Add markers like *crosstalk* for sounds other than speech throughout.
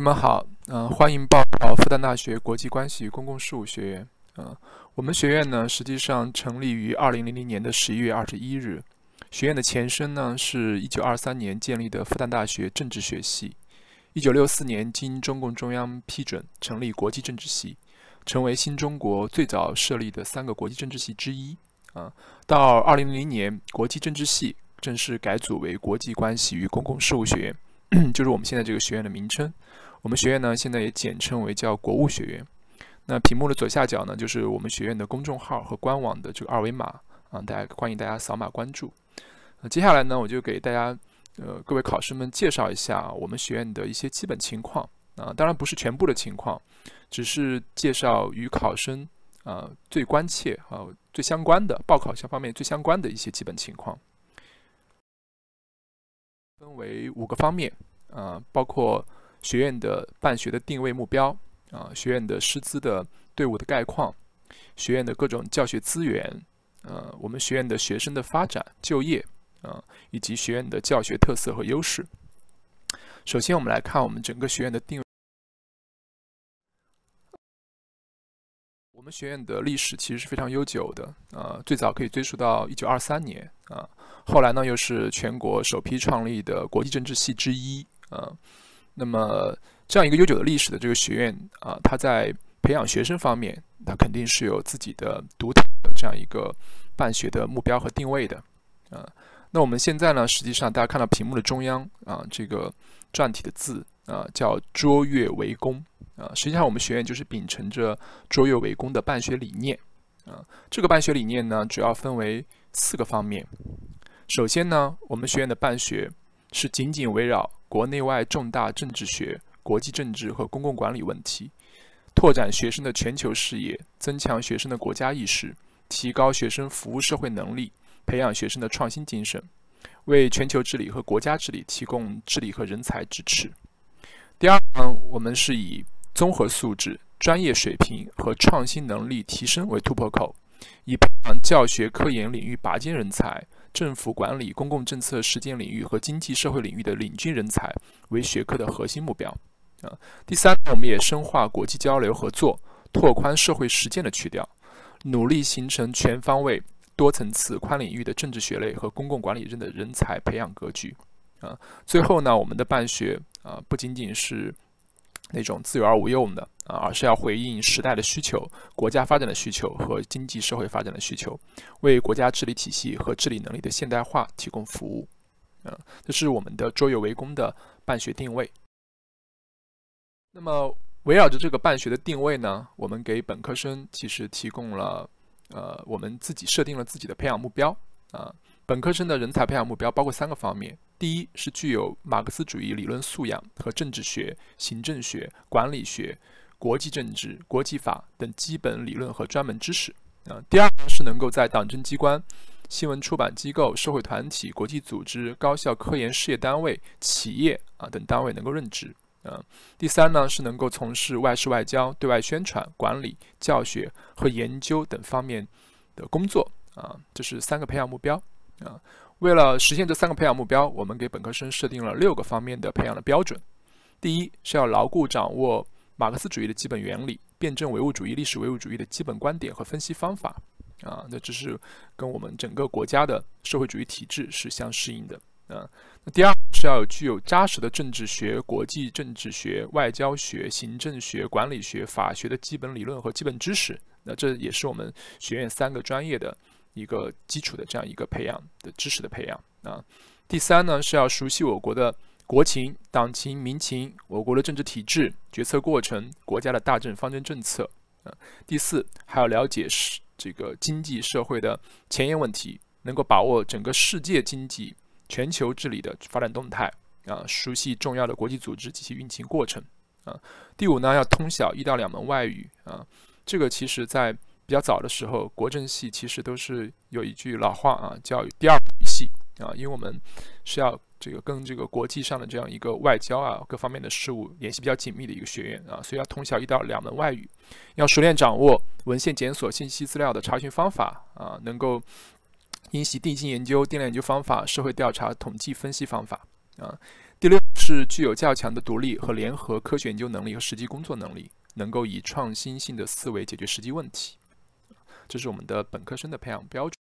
同学们好，嗯，欢迎报考复旦大学国际关系与公共事务学院。嗯，我们学院呢，实际上成立于二零零零年的十一月二十一日。学院的前身呢，是一九二三年建立的复旦大学政治学系。一九六四年，经中共中央批准成立国际政治系，成为新中国最早设立的三个国际政治系之一。啊，到二零零零年，国际政治系正式改组为国际关系与公共事务学院，*coughs* 就是我们现在这个学院的名称。我们学院呢，现在也简称为叫国务学院。那屏幕的左下角呢，就是我们学院的公众号和官网的这个二维码啊，大家欢迎大家扫码关注。那接下来呢，我就给大家呃各位考生们介绍一下我们学院的一些基本情况啊，当然不是全部的情况，只是介绍与考生啊最关切啊最相关的报考相方面最相关的一些基本情况，分为五个方面啊，包括。学院的办学的定位目标啊，学院的师资的队伍的概况，学院的各种教学资源，呃，我们学院的学生的发展就业啊，以及学院的教学特色和优势。首先，我们来看我们整个学院的定位。我们学院的历史其实是非常悠久的，呃，最早可以追溯到一九二三年啊，后来呢又是全国首批创立的国际政治系之一啊。那么，这样一个悠久的历史的这个学院啊，它在培养学生方面，它肯定是有自己的独特的这样一个办学的目标和定位的啊。那我们现在呢，实际上大家看到屏幕的中央啊，这个篆体的字啊，叫“卓越为公”啊。实际上，我们学院就是秉承着“卓越为公”的办学理念啊。这个办学理念呢，主要分为四个方面。首先呢，我们学院的办学是紧紧围绕。国内外重大政治学、国际政治和公共管理问题，拓展学生的全球视野，增强学生的国家意识，提高学生服务社会能力，培养学生的创新精神，为全球治理和国家治理提供治理和人才支持。第二呢，我们是以综合素质、专业水平和创新能力提升为突破口，以培养教学科研领域拔尖人才。政府管理、公共政策实践领域和经济社会领域的领军人才为学科的核心目标。啊，第三，我们也深化国际交流合作，拓宽社会实践的渠道，努力形成全方位、多层次、宽领域的政治学类和公共管理人的人才培养格局。啊，最后呢，我们的办学啊，不仅仅是。那种自由而无用的啊，而是要回应时代的需求、国家发展的需求和经济社会发展的需求，为国家治理体系和治理能力的现代化提供服务啊，这是我们的“卓越为公”的办学定位。那么，围绕着这个办学的定位呢，我们给本科生其实提供了呃，我们自己设定了自己的培养目标啊。本科生的人才培养目标包括三个方面：第一，是具有马克思主义理论素养和政治学、行政学、管理学、国际政治、国际法等基本理论和专门知识啊；第二呢，是能够在党政机关、新闻出版机构、社会团体、国际组织、高校、科研事业单位、企业啊等单位能够任职啊；第三呢，是能够从事外事外交、对外宣传、管理、教学和研究等方面的工作啊。这是三个培养目标。啊，为了实现这三个培养目标，我们给本科生设定了六个方面的培养的标准。第一是要牢固掌握马克思主义的基本原理、辩证唯物主义、历史唯物主义的基本观点和分析方法。啊，那这是跟我们整个国家的社会主义体制是相适应的。啊，那第二是要有具有扎实的政治学、国际政治学、外交学、行政学、管理学、法学的基本理论和基本知识。那这也是我们学院三个专业的。一个基础的这样一个培养的知识的培养啊，第三呢是要熟悉我国的国情、党情、民情，我国的政治体制、决策过程、国家的大政方针政策啊。第四，还要了解世这个经济社会的前沿问题，能够把握整个世界经济、全球治理的发展动态啊。熟悉重要的国际组织及其运行过程啊。第五呢，要通晓一到两门外语啊。这个其实在。比较早的时候，国政系其实都是有一句老话啊，叫“第二语系”啊，因为我们是要这个跟这个国际上的这样一个外交啊，各方面的事务联系比较紧密的一个学院啊，所以要通晓一到两门外语，要熟练掌握文献检索、信息资料的查询方法啊，能够因习定性研究、定量研究方法、社会调查、统计分析方法啊。第六是具有较强的独立和联合科学研究能力和实际工作能力，能够以创新性的思维解决实际问题。这是我们的本科生的培养标准。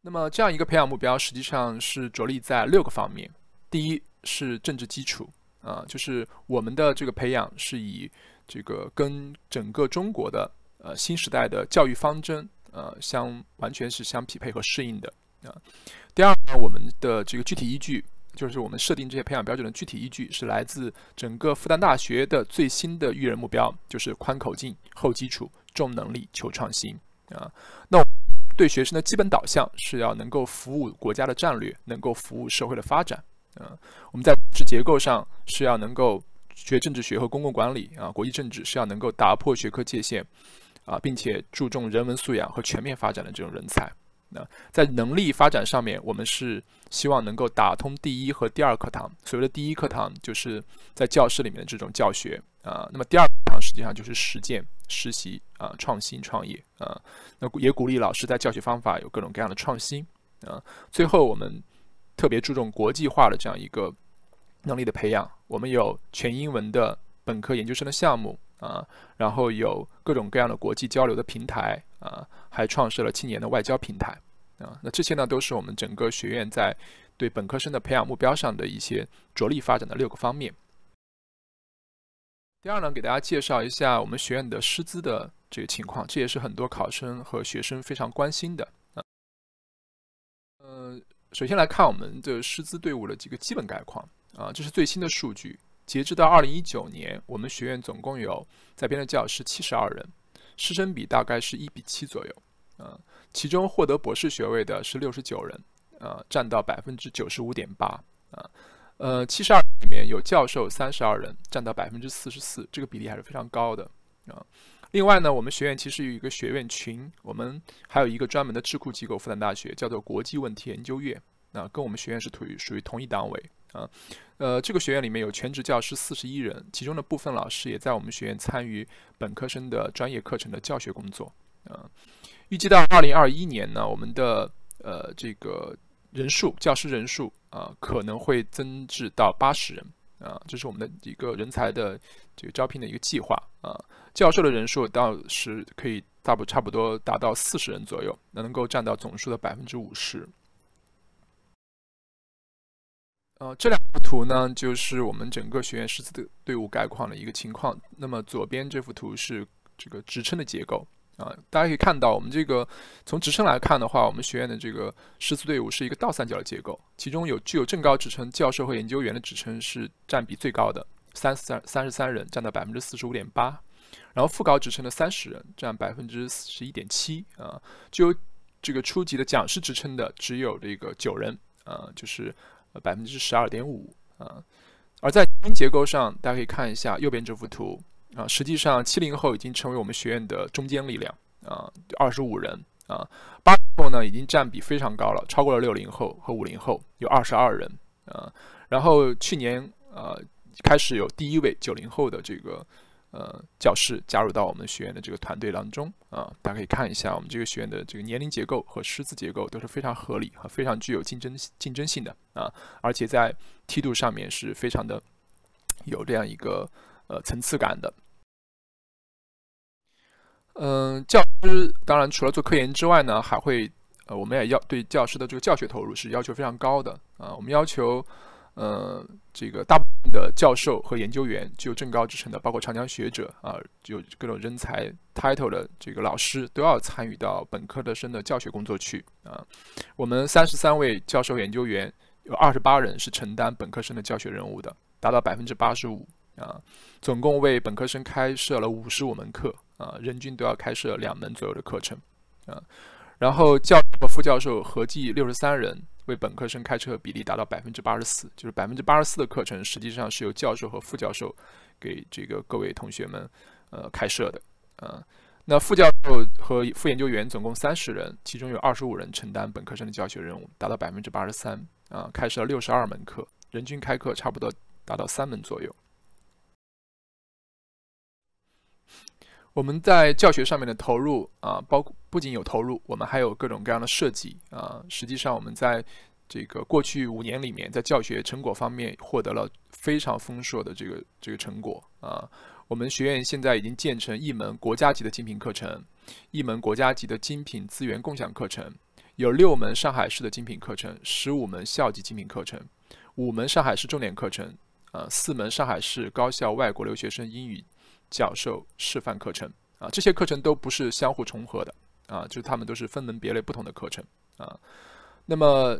那么，这样一个培养目标实际上是着力在六个方面。第一是政治基础啊，就是我们的这个培养是以这个跟整个中国的呃新时代的教育方针呃相完全是相匹配和适应的啊。第二呢，我们的这个具体依据。就是我们设定这些培养标准的具体依据，是来自整个复旦大学的最新的育人目标，就是宽口径、厚基础、重能力、求创新啊。那对学生的基本导向是要能够服务国家的战略，能够服务社会的发展啊。我们在是结构上是要能够学政治学和公共管理啊，国际政治是要能够打破学科界限啊，并且注重人文素养和全面发展的这种人才。在能力发展上面，我们是希望能够打通第一和第二课堂。所谓的第一课堂，就是在教室里面的这种教学啊；那么第二堂实际上就是实践、实习啊、创新创业啊。那也鼓励老师在教学方法有各种各样的创新啊。最后，我们特别注重国际化的这样一个能力的培养。我们有全英文的本科、研究生的项目啊，然后有各种各样的国际交流的平台啊，还创设了青年的外交平台。啊，那这些呢，都是我们整个学院在对本科生的培养目标上的一些着力发展的六个方面。第二呢，给大家介绍一下我们学院的师资的这个情况，这也是很多考生和学生非常关心的啊。嗯，首先来看我们的师资队伍的几个基本概况啊，这是最新的数据，截至到二零一九年，我们学院总共有在编的教师七十二人，师生比大概是一比七左右啊。其中获得博士学位的是六十九人，呃，占到百分之九十五点八，啊，呃，七十二里面有教授三十二人，占到百分之四十四，这个比例还是非常高的啊。另外呢，我们学院其实有一个学院群，我们还有一个专门的智库机构复旦大学，叫做国际问题研究院，啊，跟我们学院是于属于同一单位啊。呃，这个学院里面有全职教师四十一人，其中的部分老师也在我们学院参与本科生的专业课程的教学工作，啊。预计到二零二一年呢，我们的呃这个人数，教师人数啊，可能会增至到八十人啊，这是我们的一个人才的这个招聘的一个计划啊。教授的人数倒是可以大部差不多达到四十人左右，能够占到总数的百分之五十。呃，这两幅图呢，就是我们整个学院师资的队伍概况的一个情况。那么左边这幅图是这个职称的结构。啊，大家可以看到，我们这个从职称来看的话，我们学院的这个师资队伍是一个倒三角的结构，其中有具有正高职称教授和研究员的职称是占比最高的，三三三十三人，占到百分之四十五点八，然后副高职称的三十人，占百分之十一点七，啊，具有这个初级的讲师职称的只有这个九人，啊，就是百分之十二点五，啊，而在年结构上，大家可以看一下右边这幅图。啊，实际上七零后已经成为我们学院的中坚力量啊，二十五人啊，八零后呢已经占比非常高了，超过了六零后和五零后，有二十二人啊。然后去年呃开始有第一位九零后的这个呃教师加入到我们学院的这个团队当中啊，大家可以看一下我们这个学院的这个年龄结构和师资结构都是非常合理和非常具有竞争竞争性的啊，而且在梯度上面是非常的有这样一个呃层次感的。嗯，教师当然除了做科研之外呢，还会，呃，我们也要对教师的这个教学投入是要求非常高的啊。我们要求，呃，这个大部分的教授和研究员具有正高职称的，包括长江学者啊，有各种人才 title 的这个老师都要参与到本科的生的教学工作去啊。我们三十三位教授研究员有二十八人是承担本科生的教学任务的，达到百分之八十五啊。总共为本科生开设了五十五门课。啊，人均都要开设两门左右的课程，啊，然后教授、副教授合计六十三人为本科生开设比例达到百分之八十四，就是百分之八十四的课程实际上是由教授和副教授给这个各位同学们呃开设的，啊，那副教授和副研究员总共三十人，其中有二十五人承担本科生的教学任务，达到百分之八十三，啊，开设了六十二门课，人均开课差不多达到三门左右。我们在教学上面的投入啊，包不仅有投入，我们还有各种各样的设计啊。实际上，我们在这个过去五年里面，在教学成果方面获得了非常丰硕的这个这个成果啊。我们学院现在已经建成一门国家级的精品课程，一门国家级的精品资源共享课程，有六门上海市的精品课程，十五门校级精品课程，五门上海市重点课程，啊，四门上海市高校外国留学生英语。教授示范课程啊，这些课程都不是相互重合的啊，就是他们都是分门别类不同的课程啊。那么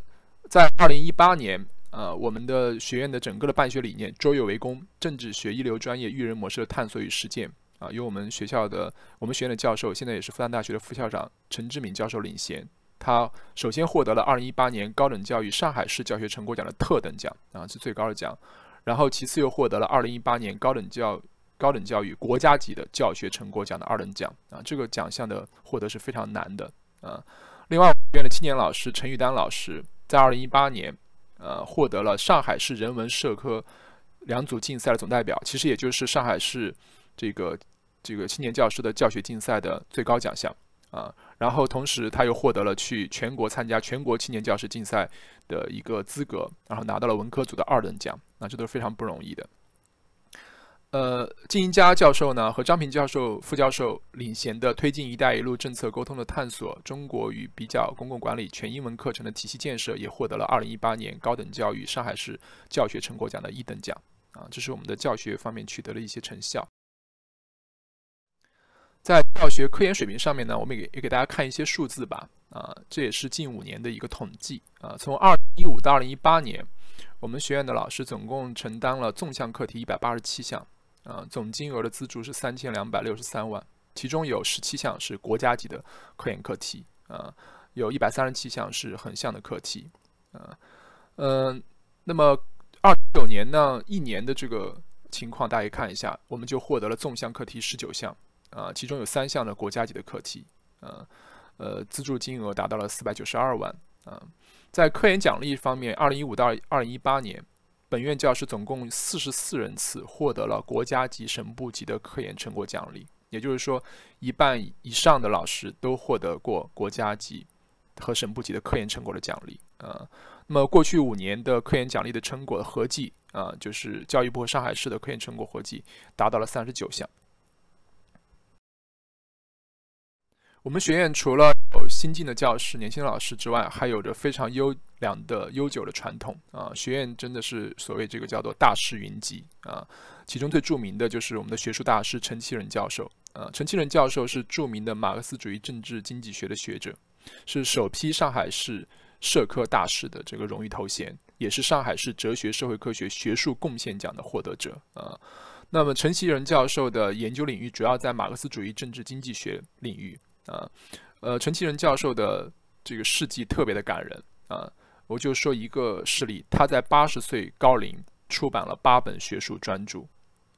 在二零一八年，呃，我们的学院的整个的办学理念“卓越为公，政治学一流专业育人模式的探索与实践”啊，由我们学校的我们学院的教授，现在也是复旦大学的副校长陈志敏教授领衔，他首先获得了二零一八年高等教育上海市教学成果奖的特等奖啊，是最高的奖。然后其次又获得了二零一八年高等教育。高等教育国家级的教学成果奖的二等奖啊，这个奖项的获得是非常难的啊。另外，学院的青年老师陈玉丹老师在二零一八年，呃，获得了上海市人文社科两组竞赛的总代表，其实也就是上海市这个这个青年教师的教学竞赛的最高奖项啊。然后同时他又获得了去全国参加全国青年教师竞赛的一个资格，然后拿到了文科组的二等奖啊，这都是非常不容易的。呃，金英佳教授呢和张平教授、副教授领衔的推进“一带一路”政策沟通的探索，中国与比较公共管理全英文课程的体系建设，也获得了二零一八年高等教育上海市教学成果奖的一等奖。啊，这是我们的教学方面取得了一些成效。在教学科研水平上面呢，我们也也给大家看一些数字吧。啊，这也是近五年的一个统计。啊，从二零一五到二零一八年，我们学院的老师总共承担了纵向课题一百八十七项。啊，总金额的资助是三千两百六十三万，其中有十七项是国家级的科研课题，啊，有一百三十七项是横向的课题，啊，嗯，那么二九年呢，一年的这个情况，大家看一下，我们就获得了纵向课题十九项，啊，其中有三项的国家级的课题，啊，呃，资助金额达到了四百九十二万，啊，在科研奖励方面，二零一五到二零一八年。本院教师总共四十四人次获得了国家级、省部级的科研成果奖励，也就是说，一半以上的老师都获得过国家级和省部级的科研成果的奖励。啊，那么过去五年的科研奖励的成果合计，啊，就是教育部和上海市的科研成果合计达到了三十九项。我们学院除了有新进的教师、年轻的老师之外，还有着非常优良的悠久的传统啊。学院真的是所谓这个叫做大师云集啊。其中最著名的就是我们的学术大师陈其仁教授啊。陈其仁教授是著名的马克思主义政治经济学的学者，是首批上海市社科大师的这个荣誉头衔，也是上海市哲学社会科学学术贡献奖的获得者啊。那么，陈其仁教授的研究领域主要在马克思主义政治经济学领域。啊，呃，陈其仁教授的这个事迹特别的感人啊！我就说一个事例，他在八十岁高龄出版了八本学术专著，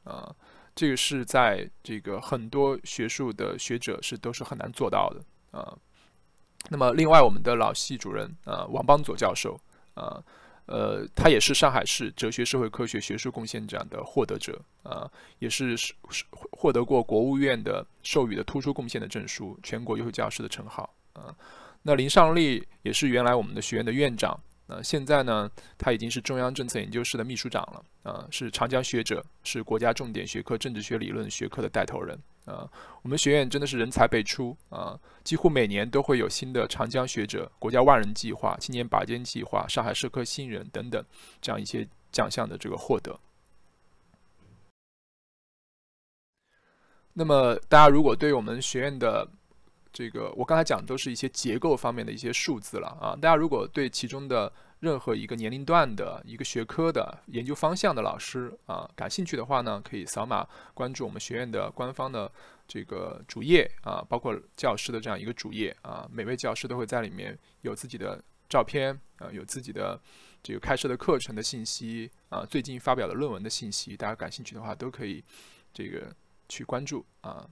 啊，这个是在这个很多学术的学者是都是很难做到的啊。那么，另外我们的老系主任啊，王邦佐教授啊。呃，他也是上海市哲学社会科学学术贡献奖的获得者啊，也是是获得过国务院的授予的突出贡献的证书，全国优秀教师的称号啊。那林尚立也是原来我们的学院的院长啊，现在呢，他已经是中央政策研究室的秘书长了啊，是长江学者，是国家重点学科政治学理论学科的带头人。呃，我们学院真的是人才辈出啊，几乎每年都会有新的长江学者、国家万人计划、青年拔尖计划、上海社科新人等等这样一些奖项的这个获得。那么，大家如果对我们学院的这个，我刚才讲的都是一些结构方面的一些数字了啊，大家如果对其中的。任何一个年龄段的一个学科的研究方向的老师啊，感兴趣的话呢，可以扫码关注我们学院的官方的这个主页啊，包括教师的这样一个主页啊，每位教师都会在里面有自己的照片啊，有自己的这个开设的课程的信息啊，最近发表的论文的信息，大家感兴趣的话都可以这个去关注啊。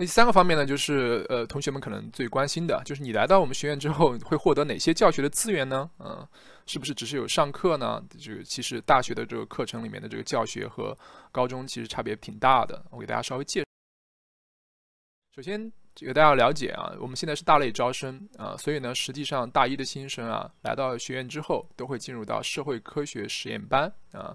那第三个方面呢，就是呃，同学们可能最关心的就是你来到我们学院之后会获得哪些教学的资源呢？嗯，是不是只是有上课呢？这个其实大学的这个课程里面的这个教学和高中其实差别挺大的。我给大家稍微介，绍，首先这个大家了解啊，我们现在是大类招生啊，所以呢，实际上大一的新生啊，来到学院之后都会进入到社会科学实验班啊。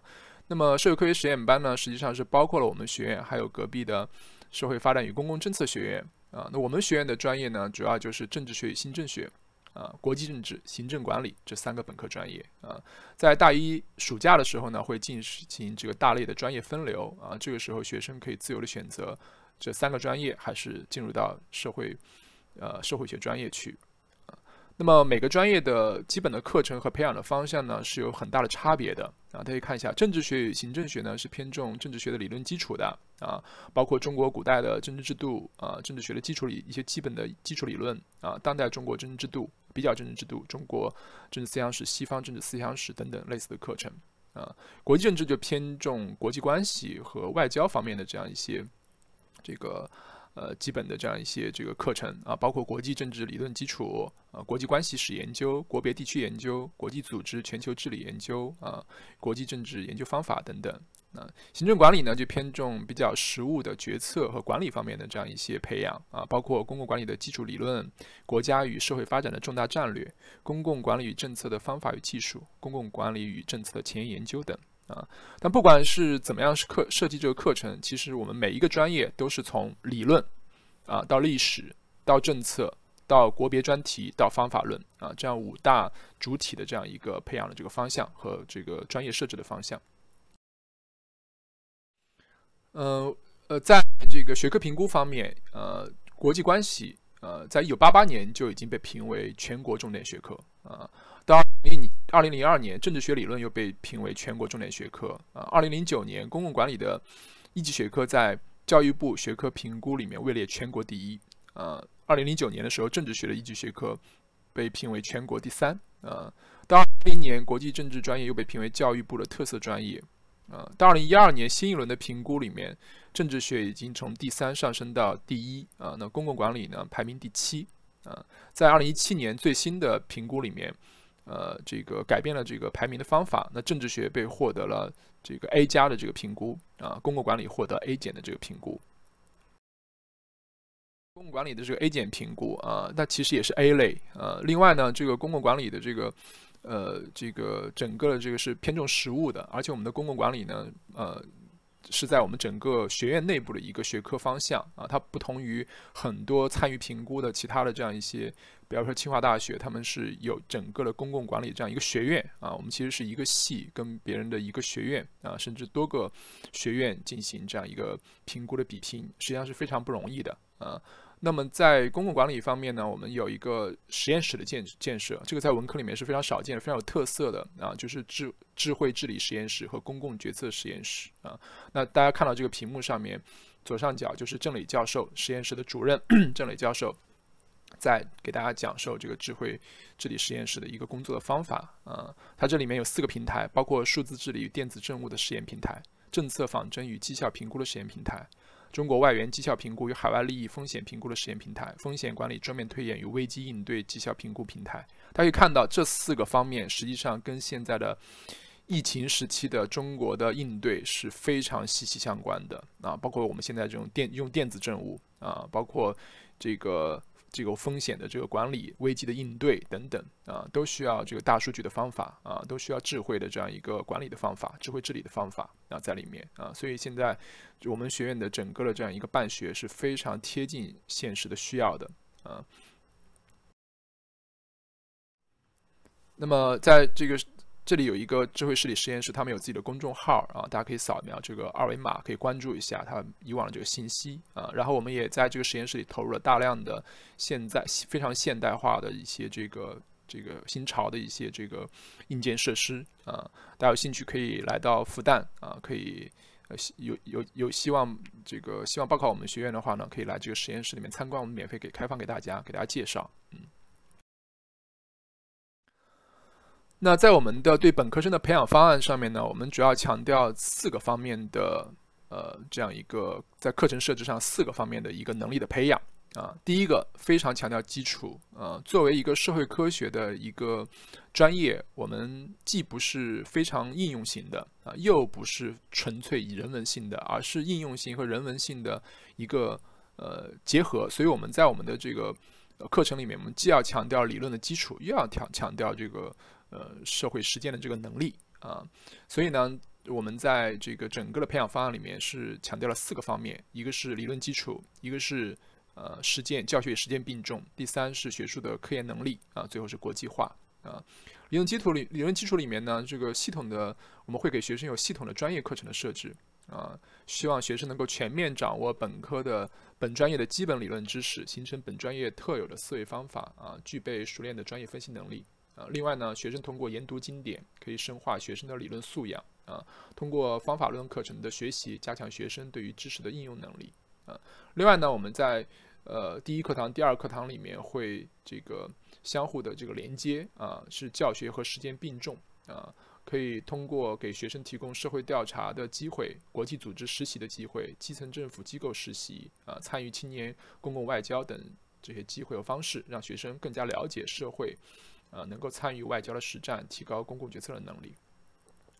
那么社会科学实验班呢，实际上是包括了我们学院还有隔壁的。社会发展与公共政策学院啊，那我们学院的专业呢，主要就是政治学与行政学，啊，国际政治、行政管理这三个本科专业啊，在大一暑假的时候呢，会进行这个大类的专业分流啊，这个时候学生可以自由的选择这三个专业，还是进入到社会，呃，社会学专业去。那么每个专业的基本的课程和培养的方向呢，是有很大的差别的啊。大家看一下，政治学与行政学呢是偏重政治学的理论基础的啊，包括中国古代的政治制度啊，政治学的基础理一些基本的基础理论啊，当代中国政治制度、比较政治制度、中国政治思想史、西方政治思想史等等类似的课程啊。国际政治就偏重国际关系和外交方面的这样一些这个。呃，基本的这样一些这个课程啊，包括国际政治理论基础、啊国际关系史研究、国别地区研究、国际组织、全球治理研究啊、国际政治研究方法等等。啊，行政管理呢，就偏重比较实务的决策和管理方面的这样一些培养啊，包括公共管理的基础理论、国家与社会发展的重大战略、公共管理与政策的方法与技术、公共管理与政策的前沿研究等。啊，但不管是怎么样是课设计这个课程，其实我们每一个专业都是从理论，啊到历史，到政策，到国别专题，到方法论，啊这样五大主体的这样一个培养的这个方向和这个专业设置的方向。呃呃，在这个学科评估方面，呃，国际关系呃在一九八八年就已经被评为全国重点学科啊。到二零零二零零二年，政治学理论又被评为全国重点学科啊。二零零九年，公共管理的一级学科在教育部学科评估里面位列全国第一啊。二零零九年的时候，政治学的一级学科被评为全国第三啊。到二零年，国际政治专业又被评为教育部的特色专业啊。到二零一二年新一轮的评估里面，政治学已经从第三上升到第一啊。那公共管理呢，排名第七啊。在二零一七年最新的评估里面。呃，这个改变了这个排名的方法。那政治学被获得了这个 A 加的这个评估啊，公共管理获得 A 减的这个评估。公共管理的这个 A 减评估啊，那其实也是 A 类啊。另外呢，这个公共管理的这个，呃，这个整个的这个是偏重实物的，而且我们的公共管理呢，呃。是在我们整个学院内部的一个学科方向啊，它不同于很多参与评估的其他的这样一些，比方说清华大学，他们是有整个的公共管理这样一个学院啊，我们其实是一个系跟别人的一个学院啊，甚至多个学院进行这样一个评估的比拼，实际上是非常不容易的啊。那么在公共管理方面呢，我们有一个实验室的建建设，这个在文科里面是非常少见、非常有特色的啊，就是智智慧治理实验室和公共决策实验室啊。那大家看到这个屏幕上面左上角就是郑磊教授实验室的主任，*clears throat* 郑磊教授在给大家讲授这个智慧治理实验室的一个工作的方法啊。它这里面有四个平台，包括数字治理与电子政务的实验平台、政策仿真与绩效评估的实验平台。中国外援绩效评估与海外利益风险评估的实验平台，风险管理专面推演与危机应对绩效评估平台。大家可以看到，这四个方面实际上跟现在的疫情时期的中国的应对是非常息息相关的啊，包括我们现在这种电用电子政务啊，包括这个。这个风险的这个管理、危机的应对等等啊，都需要这个大数据的方法啊，都需要智慧的这样一个管理的方法、智慧治理的方法啊，在里面啊，所以现在我们学院的整个的这样一个办学是非常贴近现实的需要的啊。那么在这个。这里有一个智慧视力实验室，他们有自己的公众号啊，大家可以扫描这个二维码，可以关注一下他以往的这个信息啊。然后我们也在这个实验室里投入了大量的现在非常现代化的一些这个这个新潮的一些这个硬件设施啊。大家有兴趣可以来到复旦啊，可以有有有希望这个希望报考我们学院的话呢，可以来这个实验室里面参观，我们免费给开放给大家，给大家介绍，嗯。那在我们的对本科生的培养方案上面呢，我们主要强调四个方面的，呃，这样一个在课程设置上四个方面的一个能力的培养啊。第一个非常强调基础呃，作为一个社会科学的一个专业，我们既不是非常应用型的啊，又不是纯粹以人文性的，而是应用性和人文性的一个呃结合。所以我们在我们的这个课程里面，我们既要强调理论的基础，又要强强调这个。呃，社会实践的这个能力啊，所以呢，我们在这个整个的培养方案里面是强调了四个方面，一个是理论基础，一个是呃实践，教学与实践并重，第三是学术的科研能力啊，最后是国际化啊。理论基础里理论基础里面呢，这个系统的我们会给学生有系统的专业课程的设置啊，希望学生能够全面掌握本科的本专业的基本理论知识，形成本专业特有的思维方法啊，具备熟练的专业分析能力。呃，另外呢，学生通过研读经典，可以深化学生的理论素养啊；通过方法论课程的学习，加强学生对于知识的应用能力啊。另外呢，我们在呃第一课堂、第二课堂里面会这个相互的这个连接啊，是教学和实践并重啊。可以通过给学生提供社会调查的机会、国际组织实习的机会、基层政府机构实习啊、参与青年公共外交等这些机会和方式，让学生更加了解社会。呃，能够参与外交的实战，提高公共决策的能力。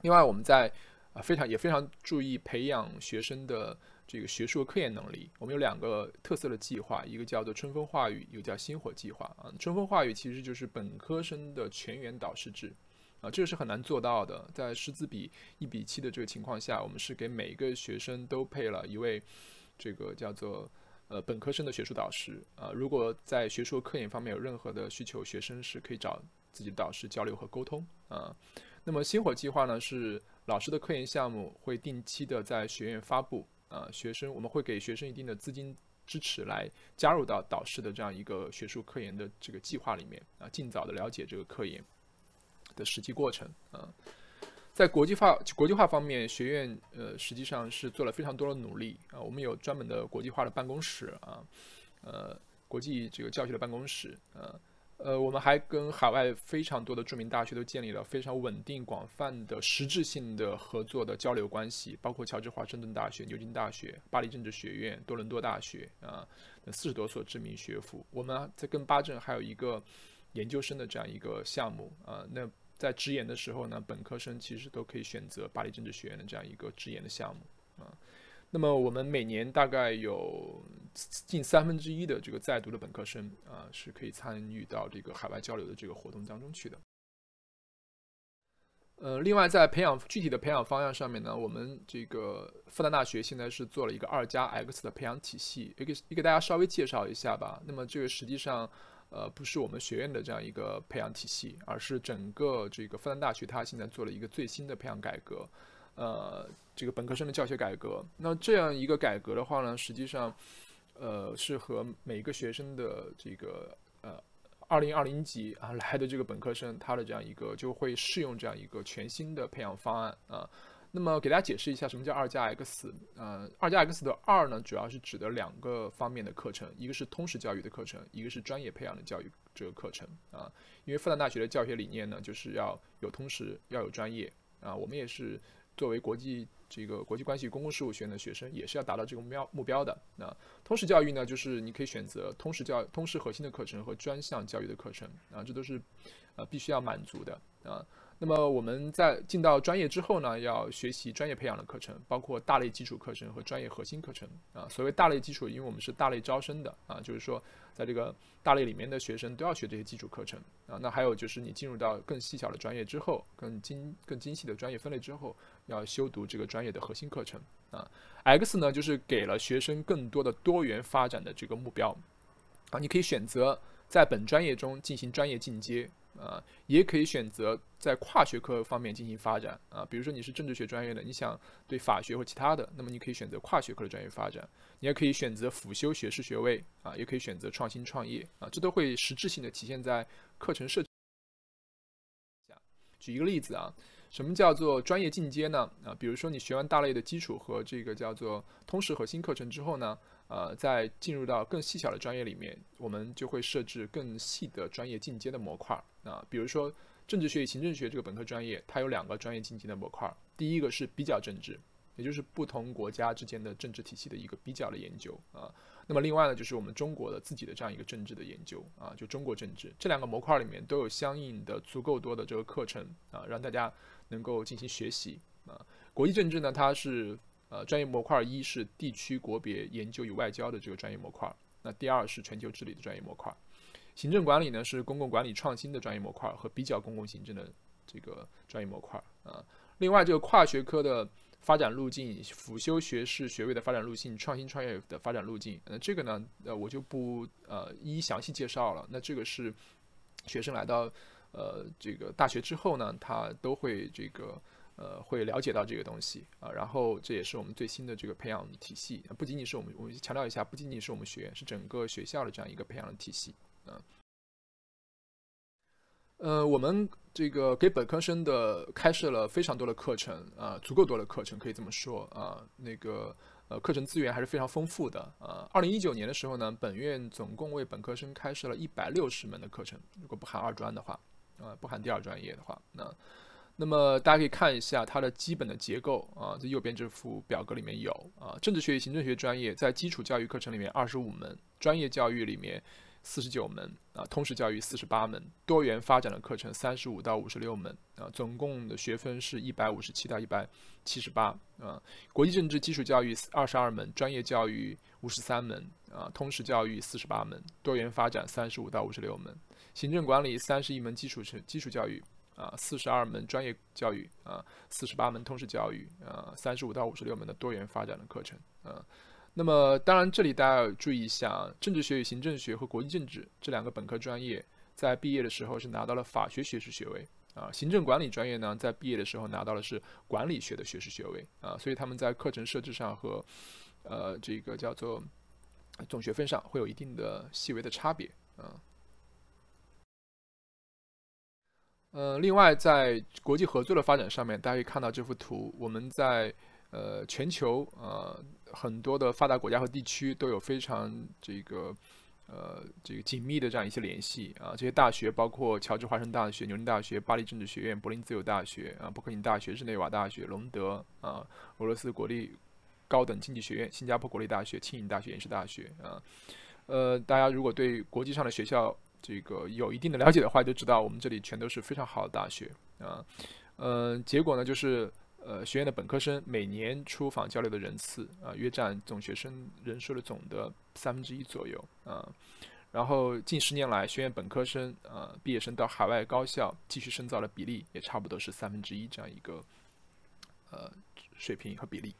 另外，我们在啊非常也非常注意培养学生的这个学术科研能力。我们有两个特色的计划，一个叫做春风化雨，一个叫星火计划啊。春风化雨其实就是本科生的全员导师制啊，这个是很难做到的。在师资比一比七的这个情况下，我们是给每一个学生都配了一位这个叫做。呃，本科生的学术导师，啊，如果在学术科研方面有任何的需求，学生是可以找自己的导师交流和沟通啊。那么星火计划呢，是老师的科研项目会定期的在学院发布啊，学生我们会给学生一定的资金支持来加入到导师的这样一个学术科研的这个计划里面啊，尽早的了解这个科研的实际过程啊。在国际化国际化方面，学院呃实际上是做了非常多的努力啊。我们有专门的国际化的办公室啊，呃，国际这个教学的办公室啊，呃，我们还跟海外非常多的著名大学都建立了非常稳定、广泛的、实质性的合作的交流关系，包括乔治华盛顿大学、牛津大学、巴黎政治学院、多伦多大学啊，四十多所知名学府。我们在跟巴政还有一个研究生的这样一个项目啊，那。在直研的时候呢，本科生其实都可以选择巴黎政治学院的这样一个直研的项目啊。那么我们每年大概有近三分之一的这个在读的本科生啊，是可以参与到这个海外交流的这个活动当中去的。呃，另外在培养具体的培养方向上面呢，我们这个复旦大学现在是做了一个二加 X 的培养体系，也给也给大家稍微介绍一下吧。那么这个实际上。呃，不是我们学院的这样一个培养体系，而是整个这个复旦大学它现在做了一个最新的培养改革，呃，这个本科生的教学改革。那这样一个改革的话呢，实际上，呃，是和每一个学生的这个呃，二零二零级啊来的这个本科生，他的这样一个就会适用这样一个全新的培养方案啊。那么给大家解释一下，什么叫二加 X？嗯，二加 X 的二呢，主要是指的两个方面的课程，一个是通识教育的课程，一个是专业培养的教育这个课程啊。因为复旦大学的教学理念呢，就是要有通识，要有专业啊。我们也是作为国际这个国际关系公共事务学院的学生，也是要达到这个目标目标的。那通识教育呢，就是你可以选择通识教通识核心的课程和专项教育的课程啊，这都是呃必须要满足的啊。那么我们在进到专业之后呢，要学习专业培养的课程，包括大类基础课程和专业核心课程啊。所谓大类基础，因为我们是大类招生的啊，就是说在这个大类里面的学生都要学这些基础课程啊。那还有就是你进入到更细小的专业之后，更精更精细的专业分类之后，要修读这个专业的核心课程啊。X 呢，就是给了学生更多的多元发展的这个目标啊，你可以选择在本专业中进行专业进阶。啊，也可以选择在跨学科方面进行发展啊，比如说你是政治学专业的，你想对法学或其他的，那么你可以选择跨学科的专业发展，你也可以选择辅修学士学位啊，也可以选择创新创业啊，这都会实质性的体现在课程设计。举一个例子啊，什么叫做专业进阶呢？啊，比如说你学完大类的基础和这个叫做通识核心课程之后呢？呃，在进入到更细小的专业里面，我们就会设置更细的专业进阶的模块儿啊，比如说政治学与行政学这个本科专业，它有两个专业进阶的模块儿，第一个是比较政治，也就是不同国家之间的政治体系的一个比较的研究啊，那么另外呢，就是我们中国的自己的这样一个政治的研究啊，就中国政治这两个模块儿里面都有相应的足够多的这个课程啊，让大家能够进行学习啊，国际政治呢，它是。呃，专业模块一是地区国别研究与外交的这个专业模块，那第二是全球治理的专业模块，行政管理呢是公共管理创新的专业模块和比较公共行政的这个专业模块啊。另外，这个跨学科的发展路径、辅修学士学位的发展路径、创新创业的发展路径，那这个呢，呃，我就不呃一一详细介绍了。那这个是学生来到呃这个大学之后呢，他都会这个。呃，会了解到这个东西啊，然后这也是我们最新的这个培养体系，不仅仅是我们，我们强调一下，不仅仅是我们学院，是整个学校的这样一个培养体系啊。呃，我们这个给本科生的开设了非常多的课程啊，足够多的课程可以这么说啊，那个呃，课程资源还是非常丰富的啊。二零一九年的时候呢，本院总共为本科生开设了一百六十门的课程，如果不含二专的话啊，不含第二专业的话，那。那么大家可以看一下它的基本的结构啊，在右边这幅表格里面有啊，政治学与行政学专业在基础教育课程里面二十五门，专业教育里面四十九门啊，通识教育四十八门，多元发展的课程三十五到五十六门啊，总共的学分是一百五十七到一百七十八啊，国际政治基础教育二十二门，专业教育五十三门啊，通识教育四十八门，多元发展三十五到五十六门，行政管理三十一门基础是基础教育。啊，四十二门专业教育，啊，四十八门通识教育，啊，三十五到五十六门的多元发展的课程，啊，那么当然这里大家要注意一下，政治学与行政学和国际政治这两个本科专业，在毕业的时候是拿到了法学学士学位，啊，行政管理专业呢，在毕业的时候拿到的是管理学的学士学位，啊，所以他们在课程设置上和呃这个叫做总学分上会有一定的细微的差别，啊。呃，另外在国际合作的发展上面，大家可以看到这幅图，我们在呃全球呃很多的发达国家和地区都有非常这个呃这个紧密的这样一些联系啊。这些大学包括乔治华盛顿大学、牛津大学、巴黎政治学院、柏林自由大学啊、伯克利大学、日内瓦大学、隆德啊、俄罗斯国立高等经济学院、新加坡国立大学、清应大学、延世大学啊。呃，大家如果对国际上的学校。这个有一定的了解的话，就知道我们这里全都是非常好的大学啊，嗯，结果呢就是，呃，学院的本科生每年出访交流的人次啊，约占总学生人数的总的三分之一左右啊，然后近十年来，学院本科生啊毕业生到海外高校继续深造的比例也差不多是三分之一这样一个，呃，水平和比例。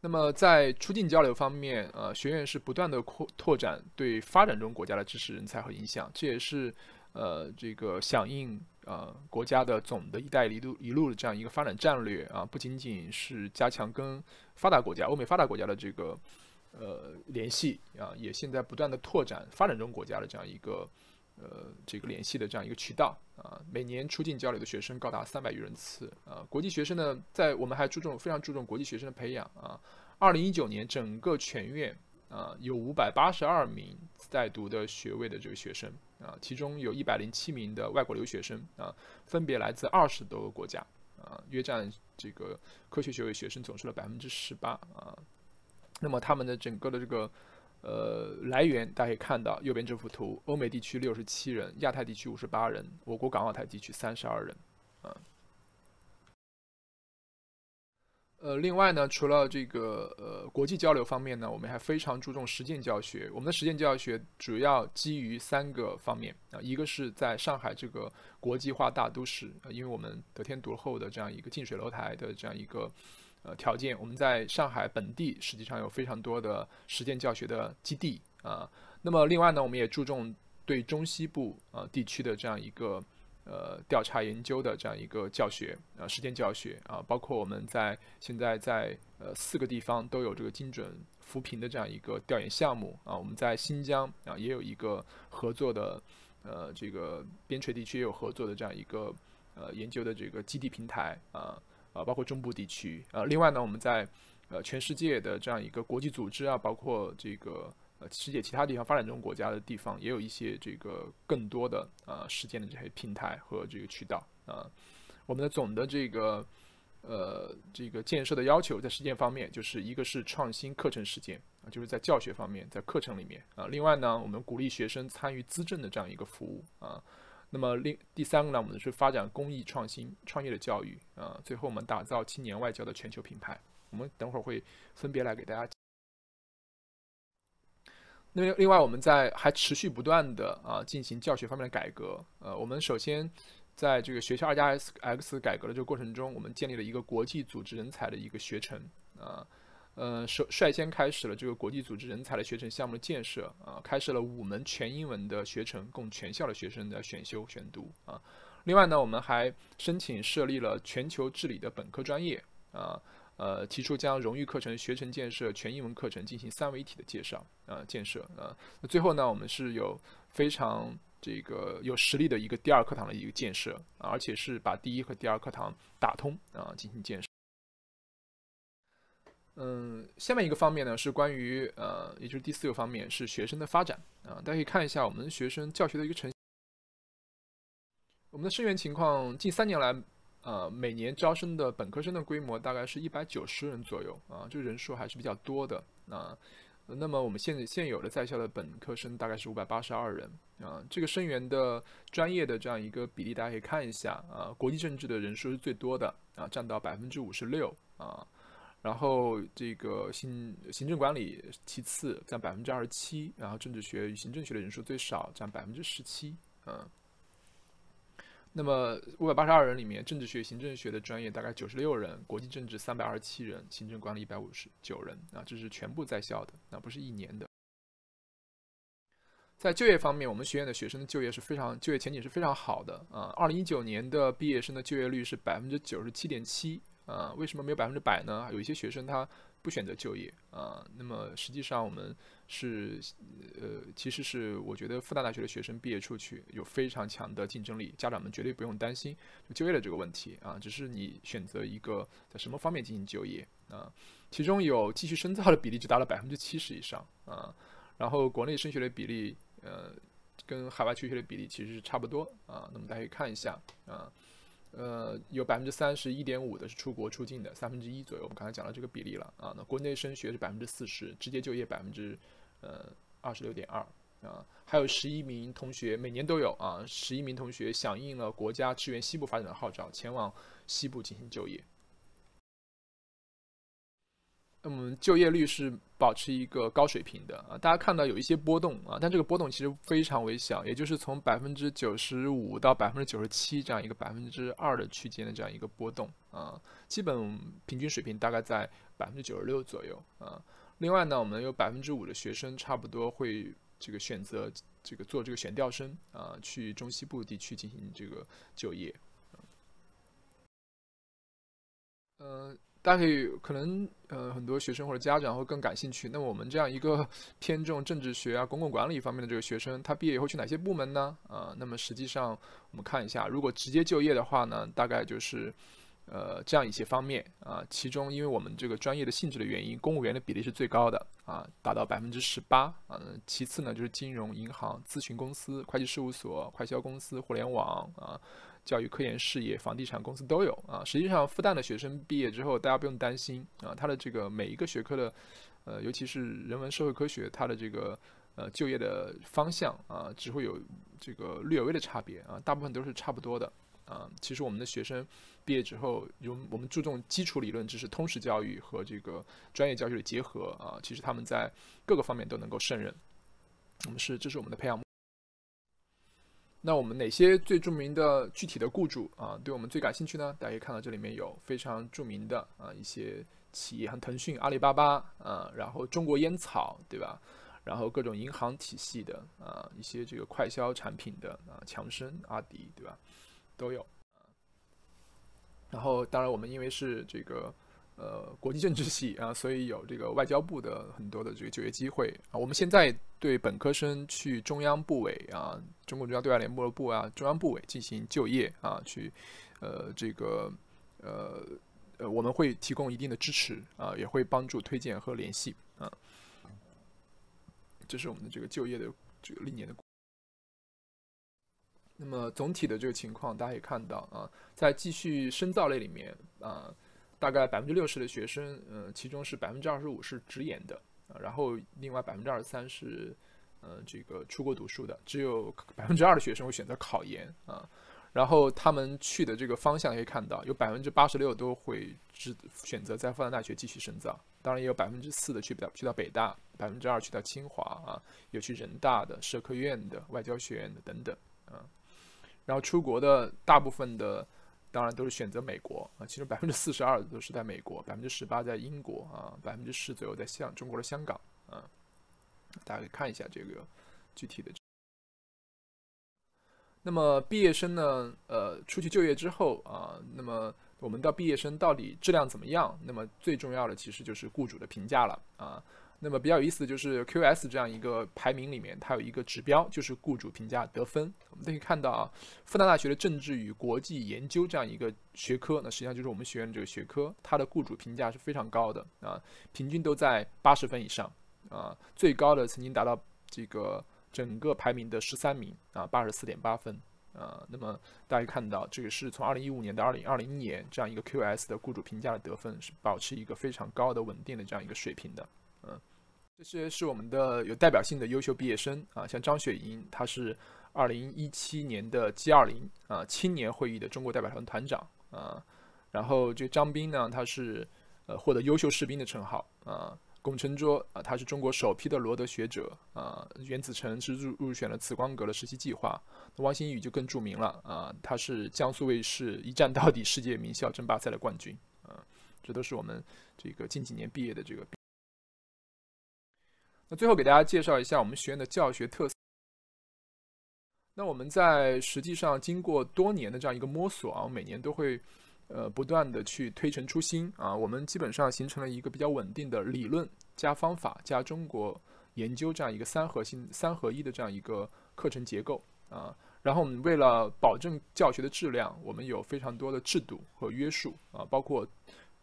那么在出境交流方面，呃，学院是不断的扩拓展对发展中国家的知识、人才和影响，这也是，呃，这个响应呃国家的总的一带一路一路的这样一个发展战略啊，不仅仅是加强跟发达国家、欧美发达国家的这个，呃，联系啊，也现在不断的拓展发展中国家的这样一个。呃，这个联系的这样一个渠道啊，每年出境交流的学生高达三百余人次啊。国际学生呢，在我们还注重非常注重国际学生的培养啊。二零一九年整个全院啊，有五百八十二名在读的学位的这个学生啊，其中有一百零七名的外国留学生啊，分别来自二十多个国家啊，约占这个科学学位学生总数的百分之十八啊。那么他们的整个的这个。呃，来源大家可以看到右边这幅图，欧美地区六十七人，亚太地区五十八人，我国港澳台地区三十二人，啊。呃，另外呢，除了这个呃国际交流方面呢，我们还非常注重实践教学。我们的实践教学主要基于三个方面啊，一个是在上海这个国际化大都市啊，因为我们得天独厚的这样一个近水楼台的这样一个。呃，条件我们在上海本地实际上有非常多的实践教学的基地啊。那么另外呢，我们也注重对中西部呃地区的这样一个呃调查研究的这样一个教学啊，实践教学啊，包括我们在现在在呃四个地方都有这个精准扶贫的这样一个调研项目啊。我们在新疆啊也有一个合作的呃这个边陲地区也有合作的这样一个呃研究的这个基地平台啊。啊，包括中部地区，呃，另外呢，我们在呃全世界的这样一个国际组织啊，包括这个世界其他地方发展中国家的地方，也有一些这个更多的啊实践的这些平台和这个渠道啊。我们的总的这个呃这个建设的要求，在实践方面，就是一个是创新课程实践啊，就是在教学方面，在课程里面啊。另外呢，我们鼓励学生参与资政的这样一个服务啊。那么，另第三个呢，我们是发展公益创新创业的教育啊。最后，我们打造青年外交的全球品牌。我们等会儿会分别来给大家。那另外我们在还持续不断的啊进行教学方面的改革。呃，我们首先在这个学校二加 S X 改革的这个过程中，我们建立了一个国际组织人才的一个学城。啊。呃，首率先开始了这个国际组织人才的学程项目的建设啊，开设了五门全英文的学程，供全校的学生的选修选读啊。另外呢，我们还申请设立了全球治理的本科专业啊，呃，提出将荣誉课程学程建设全英文课程进行三维一体的介绍啊，建设啊。那最后呢，我们是有非常这个有实力的一个第二课堂的一个建设啊，而且是把第一和第二课堂打通啊，进行建设。嗯，下面一个方面呢是关于呃，也就是第四个方面是学生的发展啊，大家可以看一下我们学生教学的一个成。我们的生源情况，近三年来，呃，每年招生的本科生的规模大概是一百九十人左右啊，这个人数还是比较多的啊。那么我们现现有的在校的本科生大概是五百八十二人啊，这个生源的专业的这样一个比例，大家可以看一下啊，国际政治的人数是最多的啊，占到百分之五十六啊。然后这个行行政管理其次占百分之二十七，然后政治学与行政学的人数最少占百分之十七，嗯，那么五百八十二人里面，政治学、行政学的专业大概九十六人，国际政治三百二十七人，行政管理一百五十九人，啊，这是全部在校的，那不是一年的。在就业方面，我们学院的学生的就业是非常就业前景是非常好的，啊，二零一九年的毕业生的就业率是百分之九十七点七。啊，为什么没有百分之百呢？有一些学生他不选择就业啊。那么实际上我们是，呃，其实是我觉得复旦大学的学生毕业出去有非常强的竞争力，家长们绝对不用担心就业的这个问题啊。只是你选择一个在什么方面进行就业啊。其中有继续深造的比例就达到百分之七十以上啊。然后国内升学的比例，呃，跟海外求学的比例其实是差不多啊。那么大家可以看一下啊。呃，有百分之三十一点五的是出国出境的，三分之一左右。我们刚才讲到这个比例了啊。那国内升学是百分之四十，直接就业百分之，呃，二十六点二啊。还有十一名同学，每年都有啊，十一名同学响应了国家支援西部发展的号召，前往西部进行就业。嗯，就业率是保持一个高水平的啊，大家看到有一些波动啊，但这个波动其实非常微小，也就是从百分之九十五到百分之九十七这样一个百分之二的区间的这样一个波动啊，基本平均水平大概在百分之九十六左右啊。另外呢，我们有百分之五的学生差不多会这个选择这个做这个选调生啊，去中西部地区进行这个就业。嗯。大家可以可能呃很多学生或者家长会更感兴趣。那我们这样一个 *laughs* 偏重政治学啊、公共管理方面的这个学生，他毕业以后去哪些部门呢？啊，那么实际上我们看一下，如果直接就业的话呢，大概就是，呃，这样一些方面啊。其中，因为我们这个专业的性质的原因，公务员的比例是最高的啊，达到百分之十八啊。其次呢，就是金融、银行、咨询公司、会计事务所、快销公司、互联网啊。教育、科研事业、房地产公司都有啊。实际上，复旦的学生毕业之后，大家不用担心啊。他的这个每一个学科的，呃，尤其是人文社会科学，他的这个呃就业的方向啊，只会有这个略微的差别啊，大部分都是差不多的啊。其实我们的学生毕业之后，有我们注重基础理论知识、通识教育和这个专业教育的结合啊，其实他们在各个方面都能够胜任。我们是，这是我们的培养。那我们哪些最著名的具体的雇主啊，对我们最感兴趣呢？大家可以看到，这里面有非常著名的啊一些企业，像腾讯、阿里巴巴啊，然后中国烟草，对吧？然后各种银行体系的啊，一些这个快消产品的啊，强生、阿迪，对吧？都有。然后，当然我们因为是这个。呃，国际政治系 *laughs* 啊，所以有这个外交部的很多的这个就业机会啊。我们现在对本科生去中央部委啊，中共中央对外联络部啊，中央部委进行就业啊，去呃这个呃，我们会提供一定的支持啊，也会帮助推荐和联系啊。这是我们的这个就业的这个历年的。那么总体的这个情况，大家可以看到啊，在继续深造类里面啊。大概百分之六十的学生，嗯，其中是百分之二十五是直研的，啊，然后另外百分之二十三是，呃，这个出国读书的，只有百分之二的学生会选择考研，啊，然后他们去的这个方向可以看到，有百分之八十六都会只选择在复旦大学继续深造，当然也有百分之四的去到去到北大，百分之二去到清华，啊，有去人大的社科院的外交学院的等等，啊，然后出国的大部分的。当然都是选择美国啊，其中百分之四十二都是在美国，百分之十八在英国啊，百分之十左右在香中国的香港啊，大家可以看一下这个具体的。那么毕业生呢，呃，出去就业之后啊，那么我们的毕业生到底质量怎么样？那么最重要的其实就是雇主的评价了啊。那么比较有意思的就是 Qs 这样一个排名里面，它有一个指标，就是雇主评价得分。我们可以看到啊，复旦大学的政治与国际研究这样一个学科，那实际上就是我们学院这个学科，它的雇主评价是非常高的啊，平均都在八十分以上啊，最高的曾经达到这个整个排名的十三名啊，八十四点八分啊。那么大家看到这个是从二零一五年到二零二零年这样一个 Qs 的雇主评价的得分是保持一个非常高的稳定的这样一个水平的。嗯，这些是我们的有代表性的优秀毕业生啊，像张雪莹，她是二零一七年的 G 二零啊青年会议的中国代表团团长啊。然后这张斌呢，他是呃获得优秀士兵的称号啊。龚成卓啊，他是中国首批的罗德学者啊。袁子成是入入选了紫光阁的实习计划。王新宇就更著名了啊，他是江苏卫视一站到底世界名校争霸赛的冠军啊。这都是我们这个近几年毕业的这个。那最后给大家介绍一下我们学院的教学特色。那我们在实际上经过多年的这样一个摸索啊，每年都会，呃，不断的去推陈出新啊。我们基本上形成了一个比较稳定的理论加方法加中国研究这样一个三核心三合一的这样一个课程结构啊。然后我们为了保证教学的质量，我们有非常多的制度和约束啊，包括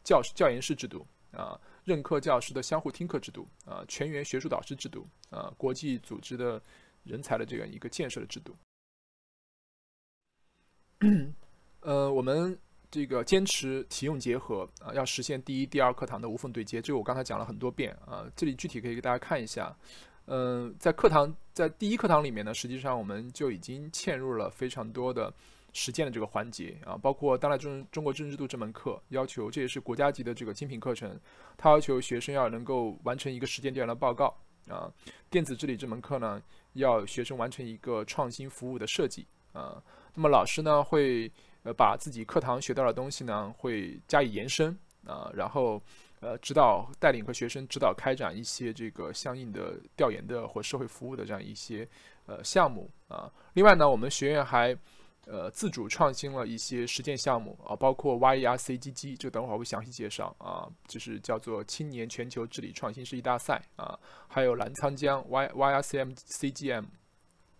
教教研室制度啊。任课教师的相互听课制度，啊，全员学术导师制度，啊，国际组织的人才的这样一个建设的制度。呃，我们这个坚持体用结合啊，要实现第一、第二课堂的无缝对接。这个我刚才讲了很多遍啊，这里具体可以给大家看一下。嗯，在课堂，在第一课堂里面呢，实际上我们就已经嵌入了非常多的。实践的这个环节啊，包括当代中中国政治制度这门课要求，这也是国家级的这个精品课程，它要求学生要能够完成一个实践调研的报告啊。电子治理这门课呢，要学生完成一个创新服务的设计啊。那么老师呢，会呃把自己课堂学到的东西呢，会加以延伸啊，然后呃指导带领和学生指导开展一些这个相应的调研的或社会服务的这样一些呃项目啊。另外呢，我们学院还呃，自主创新了一些实践项目啊，包括 YRCGG，这等会儿会详细介绍啊，就是叫做青年全球治理创新设计大赛啊，还有澜沧江 YYRCMCGM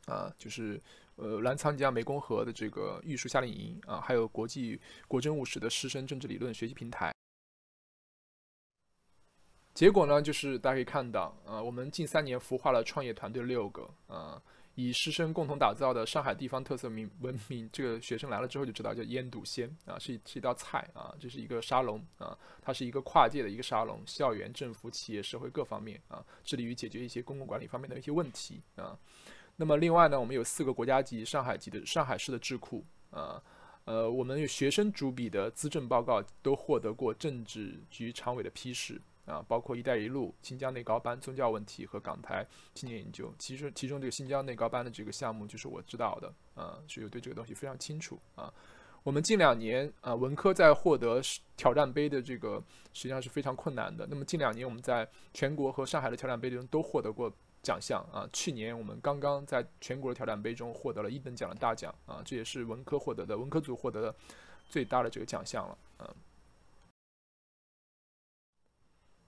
啊，就是呃澜沧江湄公河的这个玉树夏令营啊，还有国际国政务实的师生政治理论学习平台。结果呢，就是大家可以看到，呃，我们近三年孵化了创业团队六个啊。以师生共同打造的上海地方特色名文明，这个学生来了之后就知道叫烟笃鲜啊，是是一道菜啊，这是一个沙龙啊，它是一个跨界的一个沙龙，校园、政府、企业、社会各方面啊，致力于解决一些公共管理方面的一些问题啊。那么另外呢，我们有四个国家级、上海级的上海市的智库啊，呃，我们有学生主笔的资政报告都获得过政治局常委的批示。啊，包括“一带一路”、新疆内高班、宗教问题和港台青年研究。其实，其中这个新疆内高班的这个项目，就是我知道的，啊，是有对这个东西非常清楚。啊，我们近两年啊，文科在获得挑战杯的这个，实际上是非常困难的。那么近两年，我们在全国和上海的挑战杯中都获得过奖项。啊，去年我们刚刚在全国的挑战杯中获得了一等奖的大奖。啊，这也是文科获得的文科组获得的最大的这个奖项了。嗯。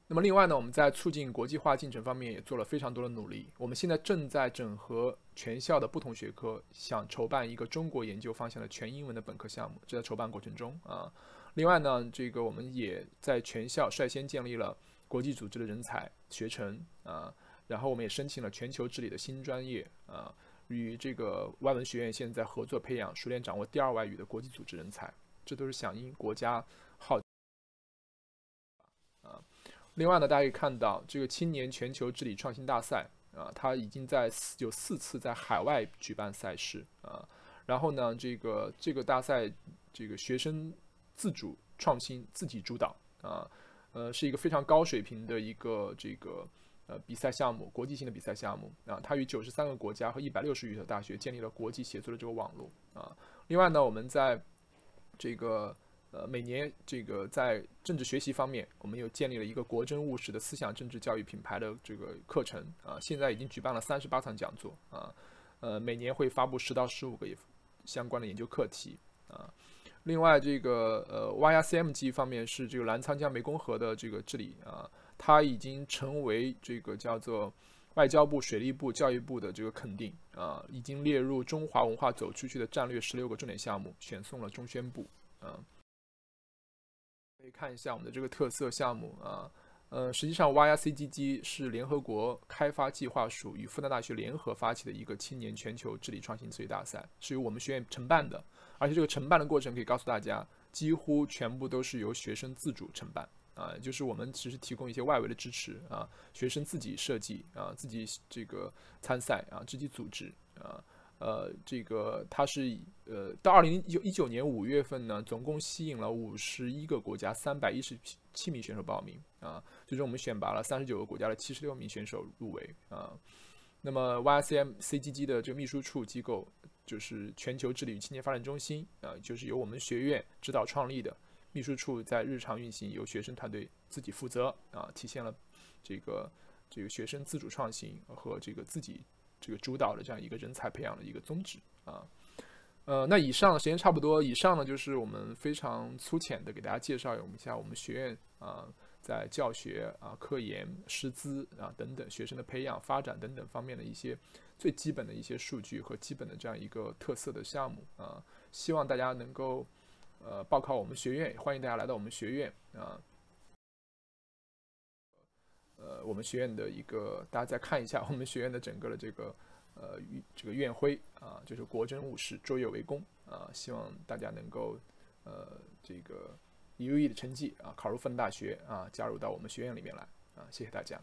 那么另外呢，我们在促进国际化进程方面也做了非常多的努力。我们现在正在整合全校的不同学科，想筹办一个中国研究方向的全英文的本科项目，这在筹办过程中啊。另外呢，这个我们也在全校率先建立了国际组织的人才学程啊，然后我们也申请了全球治理的新专业啊，与这个外文学院现在合作培养熟练掌握第二外语的国际组织人才，这都是响应国家号。另外呢，大家可以看到这个青年全球治理创新大赛啊，它已经在四有四次在海外举办赛事啊。然后呢，这个这个大赛，这个学生自主创新、自己主导啊，呃，是一个非常高水平的一个这个呃比赛项目，国际性的比赛项目啊。它与九十三个国家和一百六十余所大学建立了国际协作的这个网络啊。另外呢，我们在这个。呃，每年这个在政治学习方面，我们又建立了一个国真务实的思想政治教育品牌的这个课程啊，现在已经举办了三十八场讲座啊，呃，每年会发布十到十五个相关的研究课题啊。另外，这个呃 YRCMG 方面是这个澜沧江湄公河的这个治理啊，它已经成为这个叫做外交部、水利部、教育部的这个肯定啊，已经列入中华文化走出去的战略十六个重点项目，选送了中宣部啊。可以看一下我们的这个特色项目啊，呃，实际上 YRCGG 是联合国开发计划署与复旦大学联合发起的一个青年全球治理创新设计大赛，是由我们学院承办的，而且这个承办的过程可以告诉大家，几乎全部都是由学生自主承办啊，就是我们只是提供一些外围的支持啊，学生自己设计啊，自己这个参赛啊，自己组织啊。呃，这个它是呃，到二零一九一九年五月份呢，总共吸引了五十一个国家三百一十七名选手报名啊。最终我们选拔了三十九个国家的七十六名选手入围啊。那么 YCM CGG 的这个秘书处机构就是全球治理青年发展中心啊，就是由我们学院指导创立的。秘书处在日常运行由学生团队自己负责啊，体现了这个这个学生自主创新和这个自己。这个主导的这样一个人才培养的一个宗旨啊，呃，那以上时间差不多，以上呢就是我们非常粗浅的给大家介绍一下我们学院啊，在教学啊、科研、师资啊等等学生的培养、发展等等方面的一些最基本的一些数据和基本的这样一个特色的项目啊，希望大家能够呃报考我们学院，欢迎大家来到我们学院啊。呃，我们学院的一个，大家再看一下 *laughs* 我们学院的整个的这个，呃，这个院徽啊，就是国珍务实，卓越为公啊，希望大家能够呃，这个优异的成绩啊，考入复旦大学啊，加入到我们学院里面来啊，谢谢大家。